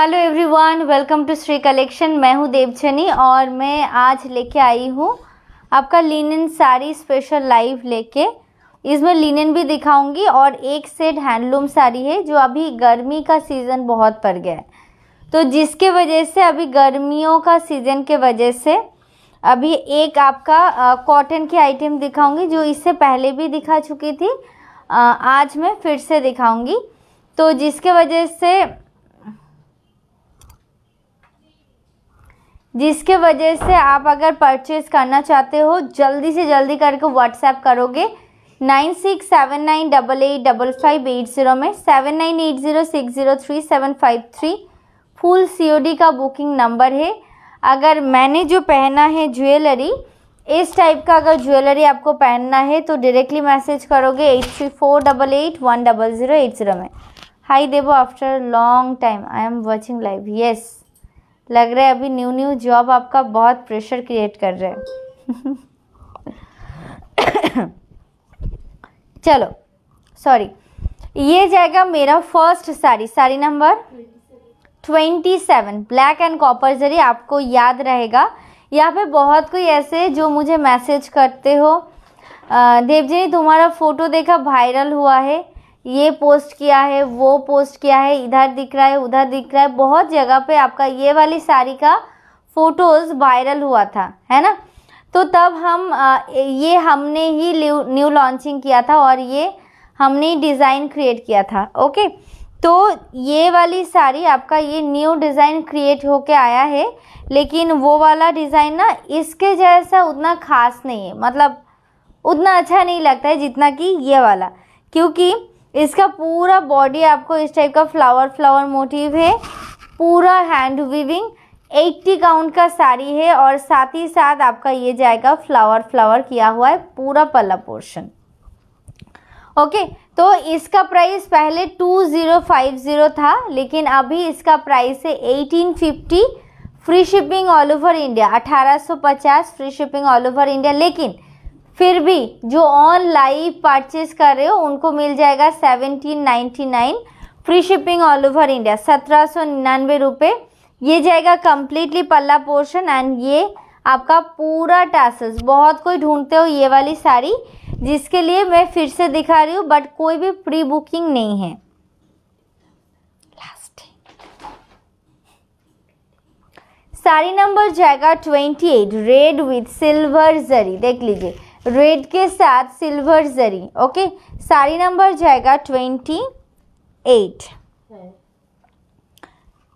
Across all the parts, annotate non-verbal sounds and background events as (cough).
Hello everyone welcome to Shri collection मैं हूँ देवचनी और मैं आज लेके आई हूँ आपका लिनन साड़ी स्पेशल लाइव लेके इसमें लिनन भी दिखाऊंगी और एक सेट हैंडलूम साड़ी है जो अभी गर्मी का सीज़न बहुत पड़ गया है तो जिसके वजह से अभी गर्मियों का सीज़न के वजह से अभी एक आपका कॉटन की आइटम दिखाऊंगी जो इससे पहले भी दिखा चुकी थी आ, आज मैं फिर से दिखाऊंगी तो जिसके वजह से जिसके वजह से आप अगर परचेज करना चाहते हो जल्दी से जल्दी करके व्हाट्सएप करोगे nine six seven nine double eight double five eight zero में seven nine eight zero six zero three seven five three full COD का बुकिंग नंबर है अगर मैंने जो पहना है ज्वेलरी इस टाइप का अगर ज्वेलरी आपको पहनना है तो डायरेक्टली मैसेज करोगे eight three four double eight one double zero eight zero में hi Devo after long time I am watching live yes लग रहा है अभी न्यू न्यू जॉब आपका बहुत प्रेशर क्रिएट कर रहे हैं (coughs) चलो सॉरी ये जाएगा मेरा first sari sari number twenty seven black and copper zari आपको याद रहेगा यहाँ पे बहुत कोई ऐसे जो मुझे मैसेज करते हो देव जी तुम्हारा फ़ोटो देखा वायरल हुआ है ये पोस्ट किया है वो पोस्ट किया है इधर दिख रहा है उधर दिख रहा है बहुत जगह पे आपका ये वाली साड़ी का फ़ोटोज़ वायरल हुआ था है ना तो तब हम ये हमने ही न्यू लॉन्चिंग किया था और ये हमने डिज़ाइन क्रिएट किया था ओके तो ये वाली साड़ी आपका ये न्यू डिज़ाइन क्रिएट होके आया है लेकिन वो वाला डिज़ाइन ना इसके जैसा उतना ख़ास नहीं है मतलब उतना अच्छा नहीं लगता है जितना कि ये वाला क्योंकि इसका पूरा बॉडी आपको इस टाइप का फ्लावर फ्लावर मोटिव है पूरा हैंड वीविंग 80 काउंट का साड़ी है और साथ ही साथ आपका ये जाएगा फ्लावर फ्लावर किया हुआ है पूरा पल्ला पोर्शन ओके तो इसका प्राइस पहले 2050 था लेकिन अभी इसका प्राइस है 1850 free shipping all over India 1850 free shipping all over India लेकिन फिर भी जो ऑन लाइव परचेज कर रहे हो उनको मिल जाएगा seventeen ninety nine free shipping all over India सत्रह सौ निन्यानवे रुपये ये जाएगा कम्प्लीटली पल्ला पोर्शन एंड ये आपका पूरा टासल्स बहुत कोई ढूंढते हो ये वाली साड़ी जिसके लिए मैं फिर से दिखा रही हूँ बट कोई भी प्री बुकिंग नहीं है लास्ट साड़ी नंबर जाएगा twenty eight red with silver zari देख लीजिए रेड के साथ silver zari okay sari number जाएगा twenty eight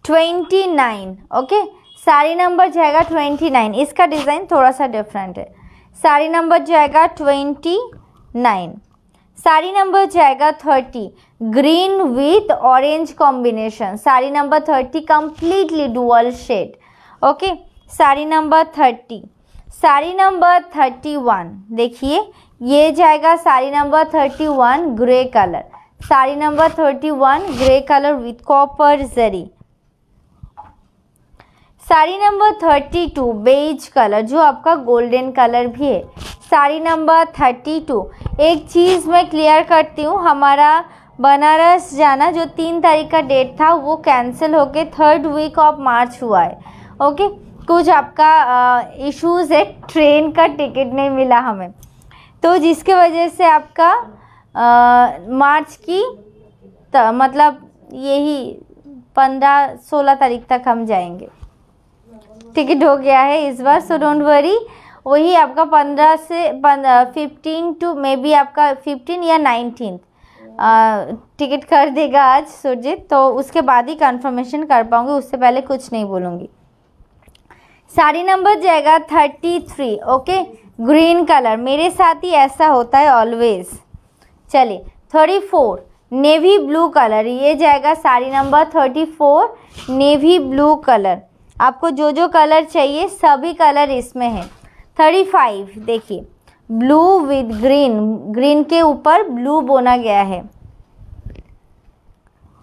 twenty nine okay sari number जाएगा ट्वेंटी नाइन इसका डिज़ाइन थोड़ा सा डिफरेंट है साड़ी नंबर जाएगा ट्वेंटी नाइन साड़ी नंबर जाएगा thirty green with orange combination sari number thirty completely dual shade okay sari number thirty sari number thirty one देखिए ये जाएगा sari number thirty one grey colour sari number thirty one grey colour with copper zari sari number thirty two beige colour जो आपका golden colour भी है sari number thirty to एक चीज़ मैं clear करती हूँ हमारा बनारस जाना जो तीन तारीख का डेट था वो कैंसिल होके थर्ड वीक ऑफ मार्च हुआ है ओके कुछ आपका इश्यूज है ट्रेन का टिकट नहीं मिला हमें तो जिसके वजह से आपका आ, मार्च की त, मतलब यही पंद्रह सोलह तारीख तक हम जाएंगे टिकट हो गया है इस बार सो डोंट वरी वही आपका पंद्रह से फिफ्टीन टू मे बी आपका फिफ्टीन या नाइनटीन टिकट कर देगा आज सुरजीत तो उसके बाद ही कंफर्मेशन कर पाऊँगी उससे पहले कुछ नहीं बोलूँगी साड़ी नंबर जाएगा thirty three okay green colour मेरे साथ ही ऐसा होता है ऑलवेज चलिए thirty four navy blue colour ये जाएगा sari number thirty four navy blue colour आपको जो जो कलर चाहिए सभी कलर इसमें है थर्टी फाइव देखिए ब्लू विद ग्रीन ग्रीन के ऊपर ब्लू बोना गया है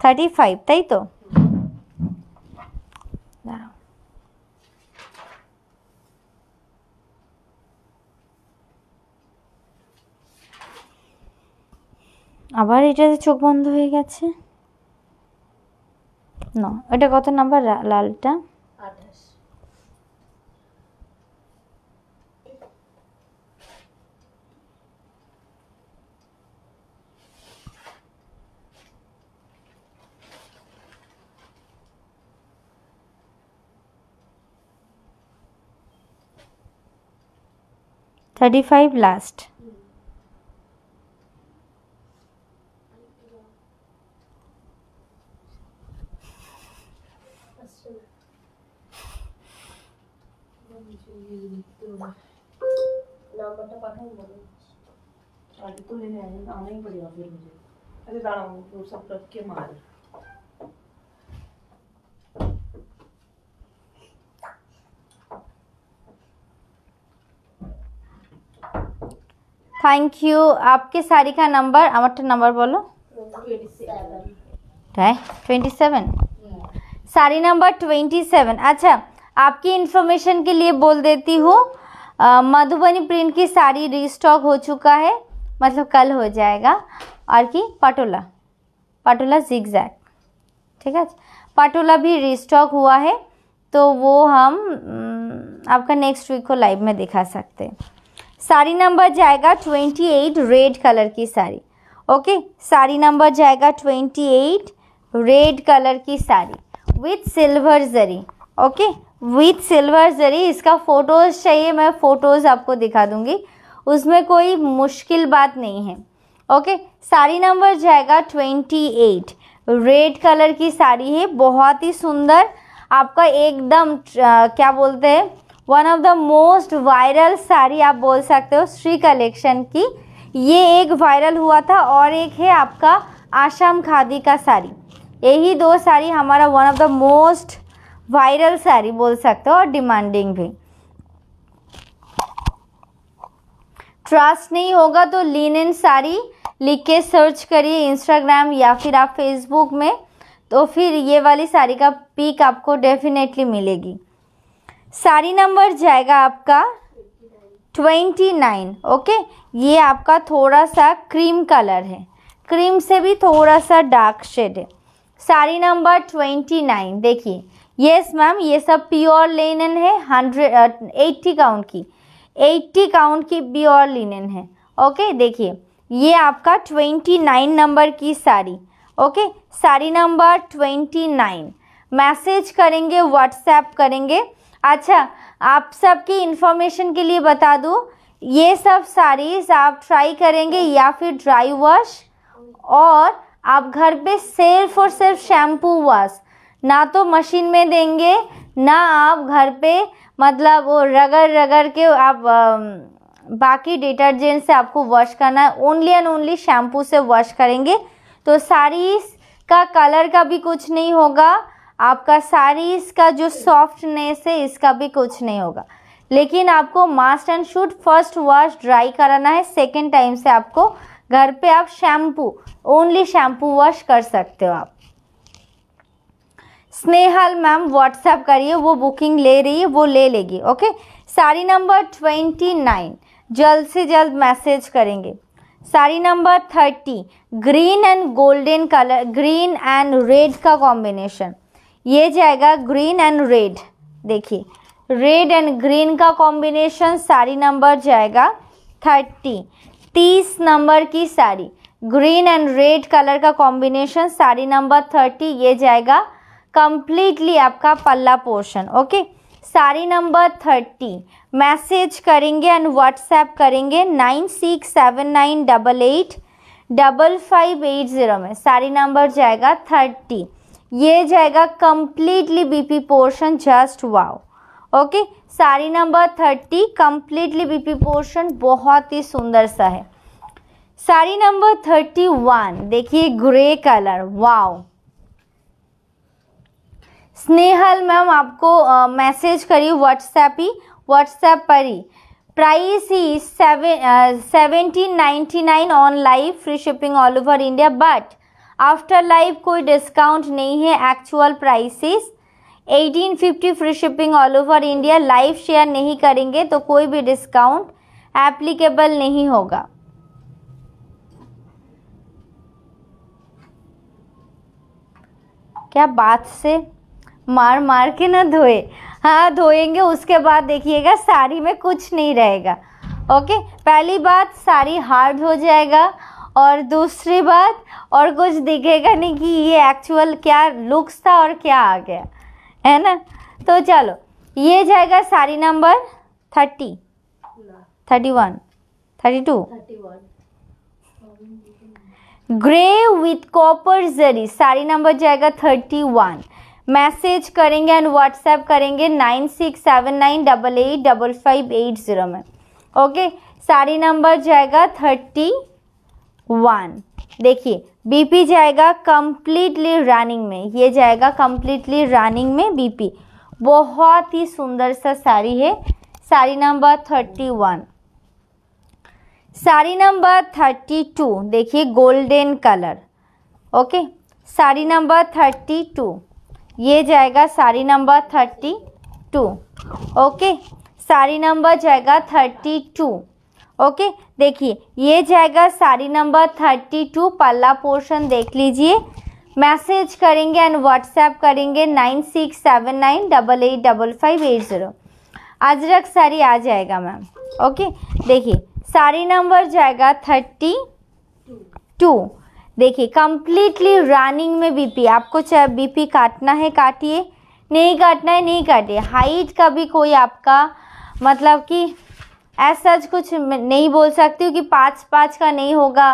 थर्टी फाइव तई तो আবার এটাতে চোখ বন্ধ হয়ে গেছে না এটা কত নাম্বার লালটা থার্টি ফাইভ লাস্ট थैंक तो यू आपके साड़ी का नंबर हमारे नंबर बोलो twenty seven sari number twenty seven अच्छा आपकी इन्फॉर्मेशन के लिए बोल देती हूँ मधुबनी प्रिंट की साड़ी रिस्टॉक हो चुका है मतलब कल हो जाएगा और कि पटोला पटोला जिगजैग ठीक है पटोला भी रिस्टॉक हुआ है तो वो हम हम्म, आपका नेक्स्ट वीक को लाइव में दिखा सकते हैं साड़ी नंबर जाएगा ट्वेंटी एट रेड कलर की साड़ी ओके साड़ी नंबर जाएगा ट्वेंटी एट रेड कलर की sari with silver zari okay with silver zari इसका फ़ोटोज़ चाहिए मैं फ़ोटोज़ आपको दिखा दूँगी उसमें कोई मुश्किल बात नहीं है ओके साड़ी नंबर जाएगा ट्वेंटी एट रेड कलर की साड़ी है बहुत ही सुंदर आपका एकदम क्या बोलते हैं one of the most viral sari आप बोल सकते हो श्री कलेक्शन की ये एक वायरल हुआ था और एक है आपका आशम खादी का साड़ी यही दो साड़ी हमारा one of the most viral sari बोल सकते हो और डिमांडिंग भी ट्रस्ट नहीं होगा तो लीन इन साड़ी लिख के सर्च करिए इंस्टाग्राम या फिर आप फेसबुक में तो फिर ये वाली साड़ी का पीक आपको डेफिनेटली मिलेगी साड़ी नंबर जाएगा आपका ट्वेंटी नाइन ओके ये आपका थोड़ा सा क्रीम कलर है क्रीम से भी थोड़ा सा डार्क शेड है साड़ी नंबर ट्वेंटी नाइन देखिए यस मैम ये सब प्योर लेनन है हंड्रेड एट्टी काउंट की एट्टी काउंट की और लिनन है ओके देखिए ये आपका ट्वेंटी नाइन नंबर की sari okay sari number twenty nine message करेंगे व्हाट्सएप करेंगे अच्छा आप सबकी इन्फॉर्मेशन के लिए बता दूँ ये सब साड़ीज़ आप ट्राई करेंगे या फिर ड्राई वॉश और आप घर पे सिर्फ और सिर्फ शैम्पू वॉश ना तो मशीन में देंगे ना आप घर पे मतलब वो रगड़ रगड़ के आप बाकी डिटर्जेंट से आपको वॉश करना है ओनली एंड ओनली शैम्पू से वॉश करेंगे तो साड़ीज़ का कलर का भी कुछ नहीं होगा आपका साड़ीज़ का जो सॉफ्टनेस है इसका भी कुछ नहीं होगा लेकिन आपको must and should first wash dry कराना है सेकेंड टाइम से आपको घर पे आप शैम्पू ओनली शैम्पू वॉश कर सकते हो आप स्नेहाल मैम व्हाट्सएप करिए वो बुकिंग ले रही है वो ले लेगी okay sari number twenty nine जल्द से जल्द मैसेज करेंगे sari number thirty green and golden colour green and red का कॉम्बिनेशन ये जाएगा ग्रीन एंड रेड देखिए रेड एंड ग्रीन का कॉम्बिनेशन साड़ी नंबर जाएगा थर्टी तीस नंबर की sari green and red colour का कॉम्बिनेशन साड़ी नंबर थर्टी ये जाएगा कंप्लीटली आपका पल्ला portion okay sari number thirty message करेंगे एंड व्हाट्सएप करेंगे nine six seven nine double eight double five eight zero में सारी नंबर जाएगा थर्टी ये जाएगा completely BP portion just wow okay sari number thirty completely BP portion बहुत ही सुंदर सा है सारी नंबर थर्टी वन देखिए grey colour wow Snehal ma'am आपको मैसेज करी व्हाट्सएप ही व्हाट्सएप पर ही प्राइस ही seventeen ninety nine on live free shipping all over India but after live कोई डिस्काउंट नहीं है actual prices 1850 free shipping all over India live share नहीं करेंगे तो कोई भी डिस्काउंट एप्लीकेबल नहीं होगा क्या बात से मार मार के ना धोए हाँ धोएंगे उसके बाद देखिएगा साड़ी में कुछ नहीं रहेगा ओके पहली बात साड़ी हार्ड हो जाएगा और दूसरी बात और कुछ दिखेगा नहीं कि ये एक्चुअल क्या लुक्स था और क्या आ गया है ना तो चलो ये जाएगा sari number thirty thirty one thirty two grey with copper zari sari number जाएगा थर्टी वन मैसेज करेंगे एंड व्हाट्सएप करेंगे nine six seven nine double eight double five eight zero में ओके साड़ी नंबर जाएगा थर्टी वन देखिए बीपी जाएगा कम्प्लीटली रनिंग में ये जाएगा कम्प्लीटली रनिंग में बीपी बहुत ही सुंदर सा साड़ी है sari number thirty one sari number thirty two देखिए golden colour okay sari number thirty two ये जाएगा sari number thirty two okay sari number जाएगा थर्टी टू ओके देखिए ये जाएगा साड़ी नंबर थर्टी टू पल्ला पोर्शन देख लीजिए मैसेज करेंगे एंड व्हाट्सएप करेंगे nine six seven nine double eight double five eight zero ajrak sari आ जाएगा मैम ओके देखिए साड़ी नंबर जाएगा थर्टी टू देखिए कम्प्लीटली रनिंग में बीपी आपको चाहे बीपी काटना है काटिए नहीं काटना है नहीं काटिए हाइट का भी कोई आपका मतलब कि ऐसा कुछ नहीं बोल सकती हूँ कि पाँच पाँच का नहीं होगा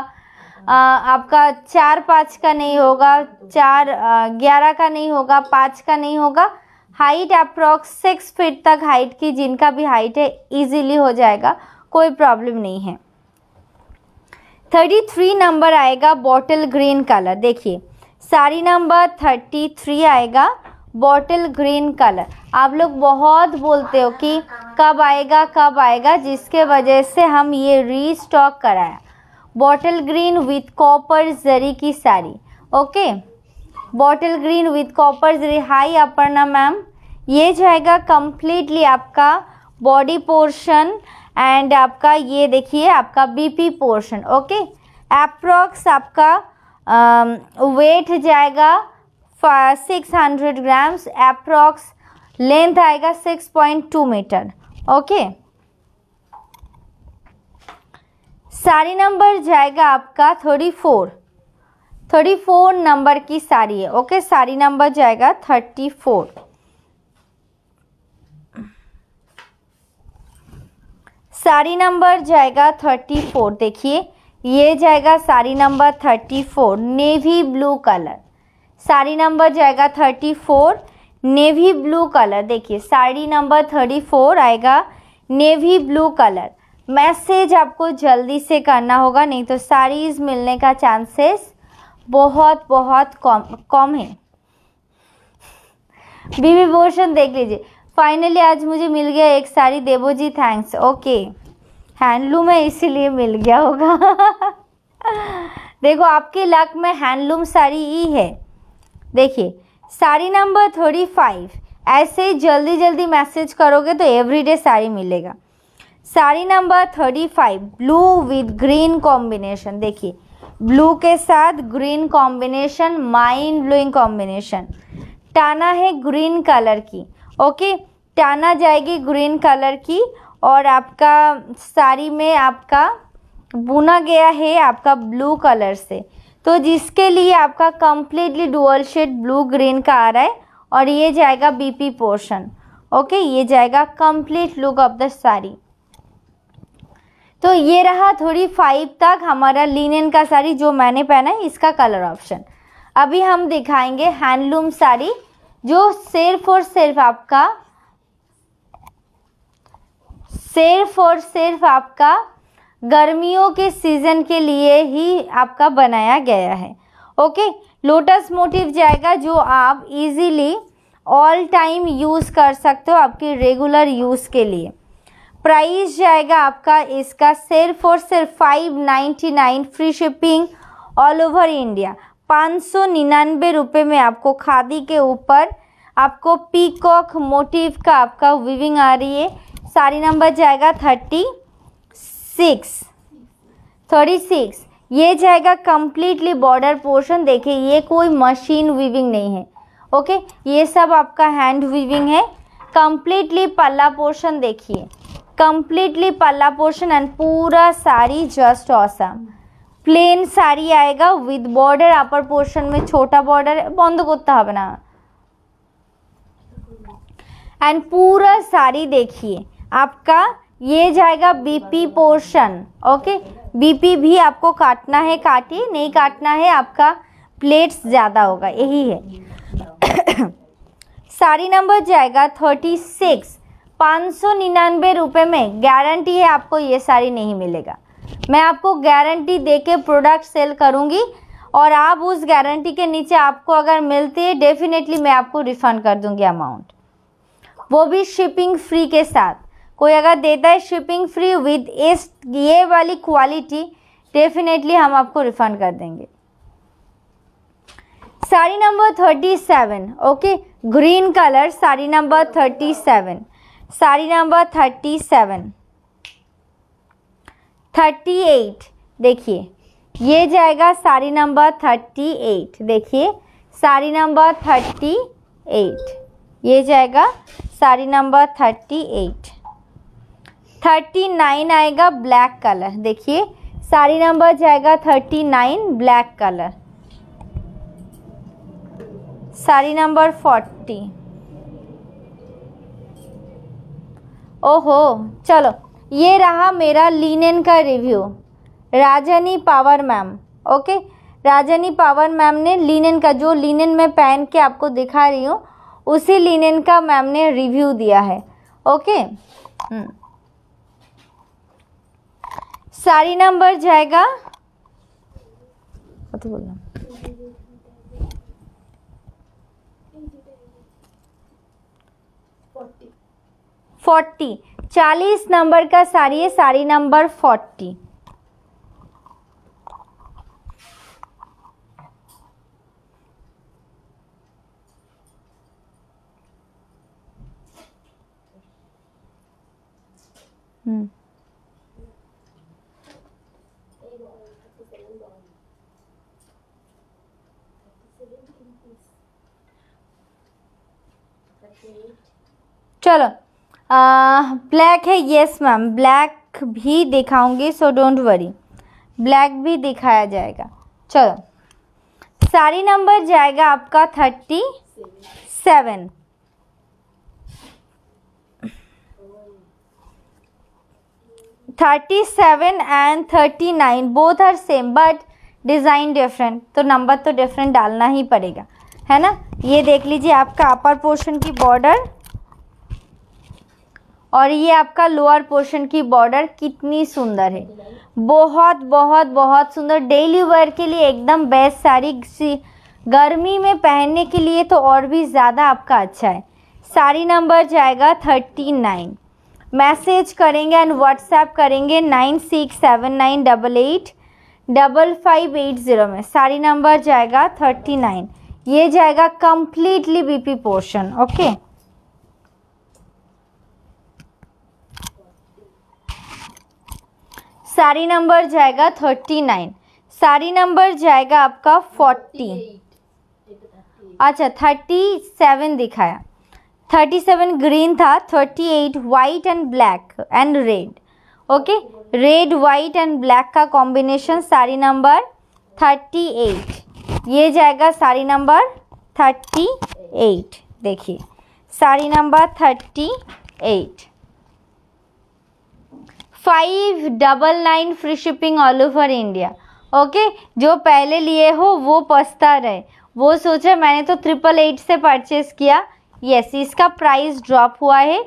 आ, आपका चार पाँच का नहीं होगा चार ग्यारह का नहीं होगा पाँच का नहीं होगा हाइट अप्रॉक्स सिक्स फीट तक हाइट की जिनका भी हाइट है इजीली हो जाएगा कोई प्रॉब्लम नहीं है थर्टी थ्री नंबर आएगा बॉटल ग्रीन कलर देखिए साड़ी नंबर थर्टी थ्री आएगा बॉटल ग्रीन कलर आप लोग बहुत बोलते हो कि कब आएगा कब आएगा जिसके वजह से हम ये रीस्टॉक कराया bottle green with copper zari की sari okay bottle green with copper zari hi Aparna ma'am ये जाएगा कम्प्लीटली आपका बॉडी पोर्शन एंड आपका ये देखिए आपका बीपी पोर्शन ओके अप्रोक्स आपका वेट um, जाएगा six hundred grams approx length आएगा six point two metre okay sari number जाएगा आपका thirty four thirty four number की साड़ी है ओके साड़ी नंबर जाएगा थर्टी फोर साड़ी नंबर जाएगा थर्टी फोर देखिए ये जाएगा sari number thirty four navy blue colour sari number जाएगा thirty four navy blue colour देखिए साड़ी नंबर थर्टी फोर आएगा नेवी ब्लू कलर मैसेज आपको जल्दी से करना होगा नहीं तो साड़ीज़ मिलने का चांसेस बहुत बहुत कम कम है (laughs) बीबी भूषण देख लीजिए फाइनली आज मुझे मिल गया एक साड़ी देवो जी थैंक्स ओके हैंडलूम है इसीलिए मिल गया होगा (laughs) देखो आपके लक में हैंडलूम साड़ी ही है देखिए साड़ी नंबर थर्टी फाइव ऐसे ही जल्दी जल्दी मैसेज करोगे तो एवरीडे साड़ी मिलेगा sari number thirty five blue with green combination देखिए ब्लू के साथ green combination mind blowing combination टाना है ग्रीन कलर की ओके टाना जाएगी ग्रीन कलर की और आपका साड़ी में आपका बुना गया है आपका ब्लू कलर से तो जिसके लिए आपका completely dual shade blue green का आ रहा है और ये जाएगा बीपी पोर्शन ओके ये जाएगा complete look of the sari तो ये रहा थोड़ी फाइव तक हमारा लिनन का साड़ी जो मैंने पहना है इसका कलर ऑप्शन अभी हम दिखाएंगे हैंडलूम साड़ी जो सिर्फ और सिर्फ आपका सिर्फ और सिर्फ आपका गर्मियों के सीज़न के लिए ही आपका बनाया गया है ओके लोटस मोटिव जाएगा जो आप इजीली ऑल टाइम यूज़ कर सकते हो आपकी रेगुलर यूज़ के लिए प्राइस जाएगा आपका इसका सिर्फ और सिर्फ five ninety nine free shipping all over India पाँच सौ निन्यानवे रुपये में आपको खादी के ऊपर आपको पीकॉक मोटिव का आपका वीविंग आ रही है साड़ी नंबर जाएगा थर्टी सिक्स थर्टी सिक्स ये जाएगा कम्प्लीटली बॉर्डर पोर्शन देखिए ये कोई मशीन वीविंग नहीं है ओके ये सब आपका हैंड वीविंग है कम्प्लीटली पल्ला पोर्शन देखिए कम्प्लीटली पल्ला पोर्शन एंड पूरा sari just awesome awesome. Plain sari आएगा विद बॉर्डर अपर पोर्शन में छोटा बॉर्डर बंद करते हैं ना एंड पूरा साड़ी देखिए आपका ये जाएगा बीपी पोर्शन ओके बीपी भी आपको काटना है काटिए नहीं काटना है आपका प्लेट्स ज़्यादा होगा यही है साड़ी नंबर जाएगा थर्टी सिक्स पाँच सौ निन्यानवे रुपये में गारंटी है आपको ये साड़ी नहीं मिलेगा मैं आपको गारंटी दे के प्रोडक्ट सेल करूँगी और आप उस गारंटी के नीचे आपको अगर मिलती है डेफिनेटली मैं आपको रिफ़ंड कर दूँगी अमाउंट वो भी शिपिंग फ्री के साथ कोई अगर देता है शिपिंग फ्री विद इस ये वाली क्वालिटी डेफिनेटली हम आपको रिफ़ंड कर देंगे sari number thirty seven okay green colour sari number thirty seven sari number thirty seven thirty eight देखिए ये जाएगा साड़ी नंबर थर्टी एट देखिए साड़ी नंबर थर्टी एट ये जाएगा sari number thirty eight thirty nine आएगा ब्लैक कलर देखिए साड़ी नंबर जाएगा thirty nine black colour sari number forty ओहो चलो ये रहा मेरा लीनन का review Rajni Pawar ma'am okay Rajni Pawar ma'am ने लीनन का जो लिनन मैं पहन के आपको दिखा रही हूँ उसी लिनन का मैम ने रिव्यू दिया है ओके हम्म। साड़ी नंबर जाएगा तो बोलना फोर्टी चालीस नंबर का साड़ी है साड़ी नंबर फोर्टी हम्म चलो ब्लैक है यस मैम ब्लैक भी दिखाऊंगी सो डोंट वरी ब्लैक भी दिखाया जाएगा चलो सारी नंबर जाएगा आपका thirty seven thirty seven and thirty nine both are same but design different तो नंबर तो डिफरेंट डालना ही पड़ेगा है ना ये देख लीजिए आपका अपर पोर्शन की बॉर्डर और ये आपका लोअर पोर्शन की बॉर्डर कितनी सुंदर है बहुत बहुत बहुत सुंदर डेली वेयर के लिए एकदम बेस्ट साड़ी गर्मी में पहनने के लिए तो और भी ज़्यादा आपका अच्छा है साड़ी नंबर जाएगा थर्टी नाइन मैसेज करेंगे एंड व्हाट्सएप करेंगे nine six seven nine double eight double five eight zero में साड़ी नंबर जाएगा थर्टी नाइन ये जाएगा completely BP portion okay sari number जाएगा थर्टी नाइन साड़ी नंबर जाएगा आपका फोर्टी अच्छा थर्टी सेवन दिखाया थर्टी सेवन ग्रीन था thirty eight white and black and red okay red white and black का combination sari number thirty eight ये जाएगा साड़ी नंबर थर्टी एट देखिए sari number thirty eight five double nine free shipping all over India okay जो पहले लिए हो वो पछता रहे वो सोचे मैंने तो ट्रिपल एट से परचेस किया यस इसका प्राइस ड्रॉप हुआ है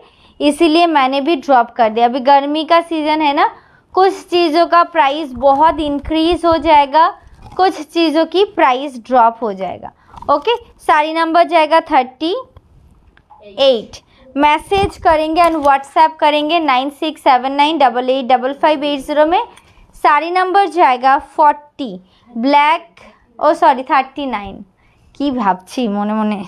इसीलिए मैंने भी ड्रॉप कर दिया अभी गर्मी का सीज़न है ना कुछ चीज़ों का प्राइस बहुत इंक्रीज़ हो जाएगा कुछ चीज़ों की प्राइस ड्रॉप हो जाएगा ओके साड़ी नंबर जाएगा थर्टी एट मैसेज करेंगे एंड व्हाट्सएप करेंगे nine six seven nine double eight double five eight zero में साड़ी नंबर जाएगा फोर्टी ब्लैक ও সরি থার্টি নাইন কী ভাবছি মনে মনে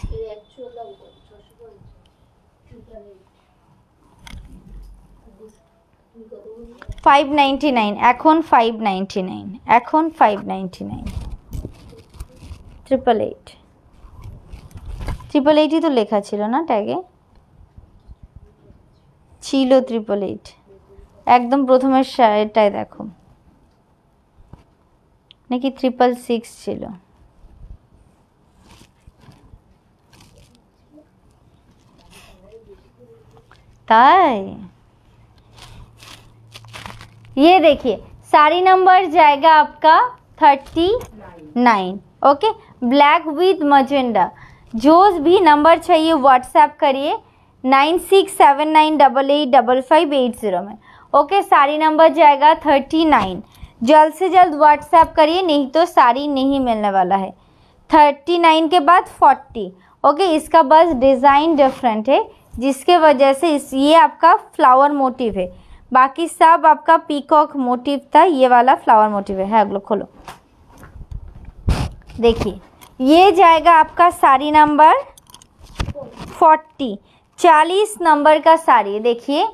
ফাইভ নাইনটি নাইন এখন ফাইভ নাইনটি নাইন এখন five ninety nine triple eight triple এইটই তো লেখা ছিল না ট্যাগে শিলো ট্রিপল এইট একদম প্রথমের এটাই দেখো নাকি ট্রিপল সিক্স ছিল তাই ये देखिए साड़ी नंबर जाएगा आपका thirty nine okay black with magenta जो भी नंबर चाहिए व्हाट्सएप करिए nine six seven nine double eight double five eight zero में ओके साड़ी नंबर जाएगा थर्टी नाइन जल्द से जल्द व्हाट्सएप करिए नहीं तो साड़ी नहीं मिलने वाला है थर्टी नाइन के बाद फोर्टी ओके इसका बस डिज़ाइन डिफरेंट है जिसके वजह से इस ये आपका फ्लावर मोटिव है बाकी सब आपका पीकॉक मोटिव था ये वाला फ्लावर मोटिव है अगलो हाँ, खोलो देखिए ये जाएगा आपका साड़ी नंबर फोर्टी चालीस नंबर का साड़ी देखिए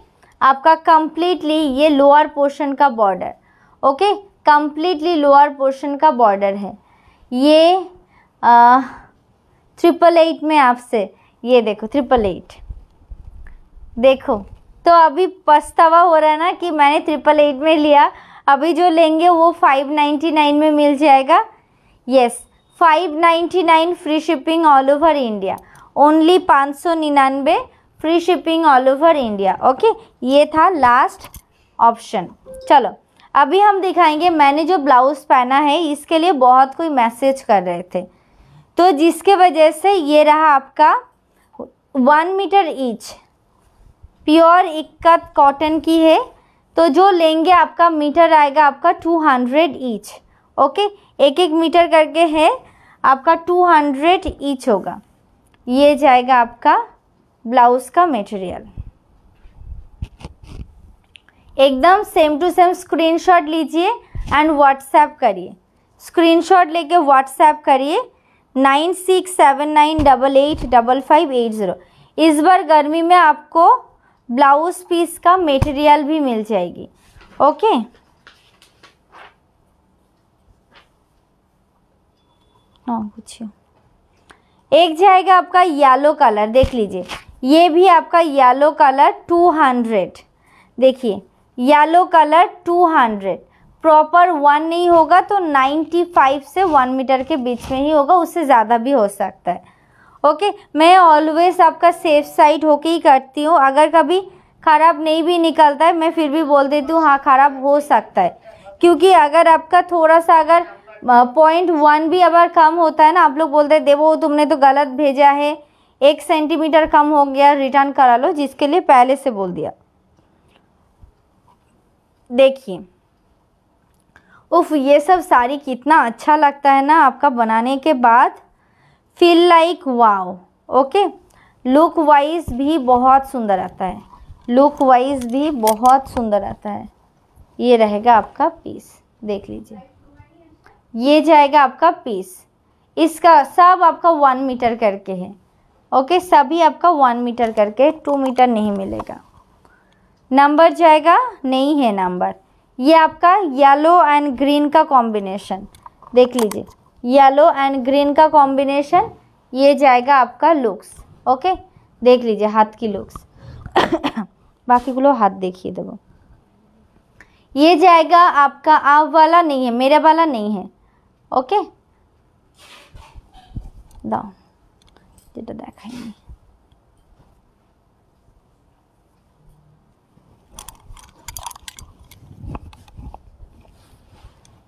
आपका कम्प्लीटली ये लोअर पोर्शन का border okay completely lower portion का बॉर्डर है ये ट्रिपल एट में आपसे ये देखो ट्रिपल एट देखो तो अभी पछतावा हो रहा है ना कि मैंने ट्रिपल एट में लिया अभी जो लेंगे वो फाइव नाइन्टी नाइन में मिल जाएगा yes five ninety nine free shipping all over India only पाँच सौ निन्यानवे free shipping all over India okay ये था लास्ट ऑप्शन चलो अभी हम दिखाएंगे मैंने जो ब्लाउज़ पहना है इसके लिए बहुत कोई मैसेज कर रहे थे तो जिसके वजह से ये रहा आपका one metre each pure ikat cotton की है तो जो लेंगे आपका मीटर आएगा आपका टू हंड्रेड ईच ओके एक एक मीटर करके है आपका टू हंड्रेड ईच होगा ये जाएगा आपका ब्लाउज का मटेरियल एकदम सेम टू सेम स्क्रीनशॉट लीजिए एंड व्हाट्सएप करिए स्क्रीनशॉट लेके व्हाट्सएप करिए nine six seven nine double eight double five eight zero इस बार गर्मी में आपको ब्लाउज पीस का मटेरियल भी मिल जाएगी ओके हाँ पूछिए एक जाएगा आपका येलो कलर देख लीजिए ये भी आपका येलो कलर टू हंड्रेड देखिए yellow colour two hundred proper one नहीं होगा तो नाइन्टी फाइव से वन मीटर के बीच में ही होगा उससे ज़्यादा भी हो सकता है ओके मैं ऑलवेज आपका सेफ साइड होके ही करती हूँ अगर कभी ख़राब नहीं भी निकलता है मैं फिर भी बोल देती हूँ हाँ ख़राब हो सकता है क्योंकि अगर आपका थोड़ा सा अगर पॉइंट वन भी अगर कम होता है ना आप लोग बोलते हैं देवो तुमने तो गलत भेजा है एक सेंटीमीटर कम हो गया रिटर्न करा लो जिसके लिए पहले से बोल दिया देखिए उफ ये सब साड़ी कितना अच्छा लगता है ना आपका बनाने के बाद feel like wow okay look wise भी बहुत सुंदर आता है लुक वाइज भी बहुत सुंदर आता है ये रहेगा आपका पीस देख लीजिए ये जाएगा आपका पीस इसका सब आपका वन मीटर करके है ओके सभी आपका वन मीटर करके टू मीटर नहीं मिलेगा नंबर जाएगा नहीं है नंबर ये आपका येलो एंड ग्रीन का कॉम्बिनेशन देख लीजिए येलो एंड ग्रीन का कॉम्बिनेशन ये जाएगा आपका लुक्स ओके देख लीजिए हाथ की (coughs) लुक्स বাকিগুলো हाथ देखिए देखो ये जाएगा आपका आप वाला नहीं है मेरा वाला नहीं है ओके दो যেটা দেখাইনি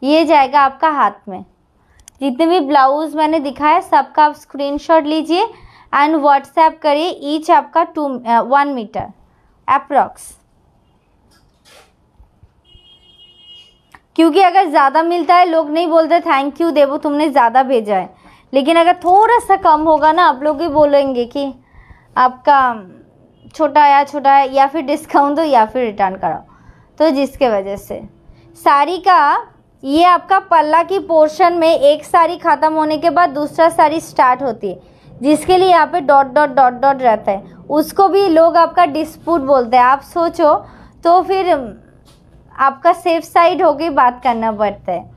ये जाएगा आपका हाथ में जितने भी ब्लाउज मैंने दिखाया सबका आप स्क्रीनशॉट लीजिए एंड व्हाट्सएप करिए ईच आपका टू वन मीटर अप्रॉक्स क्योंकि अगर ज़्यादा मिलता है लोग नहीं बोलते थैंक यू देवो तुमने ज़्यादा भेजा है लेकिन अगर थोड़ा सा कम होगा ना आप लोग ही बोलेंगे कि आपका छोटा या छोटा है या फिर डिस्काउंट दो या फिर रिटर्न कराओ तो जिसके वजह से साड़ी का ये आपका पल्ला की पोर्शन में एक साड़ी ख़त्म होने के बाद दूसरा साड़ी स्टार्ट होती है जिसके लिए यहाँ पे डॉट डॉट डॉट डॉट रहता है उसको भी लोग आपका डिस्प्यूट बोलते हैं आप सोचो तो फिर आपका सेफ साइड होके बात करना पड़ता है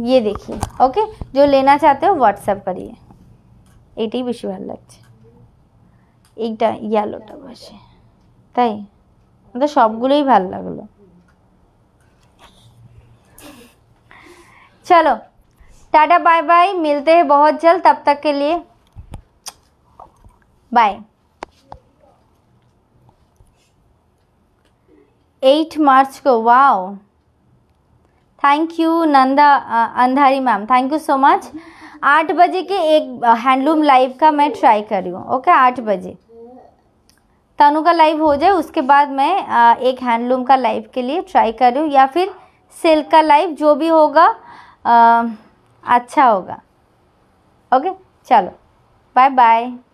ये देखिए ओके जो लेना चाहते हो व्हाट्सअप करिए এটাই বেশি ভালো লাগছে এইটা ইয়ালোটা বসে তাই আমাদের সবগুলোই ভালো লাগলো চলো टाटा बाय बाय मिलते हैं बहुत जल्द तब तक के लिए बाय एट मार्च को wow thank you Nanda Andhari ma'am thank you so much आठ बजे के एक हैंडलूम uh, लाइव का मैं ट्राई कर रही हूँ ओके आठ बजे तनु का लाइव हो जाए उसके बाद मैं uh, एक हैंडलूम का लाइव के लिए ट्राई कर रही हूँ या फिर सिल्क का लाइव जो भी होगा आ, uh, अच्छा होगा ओके चलो बाय बाय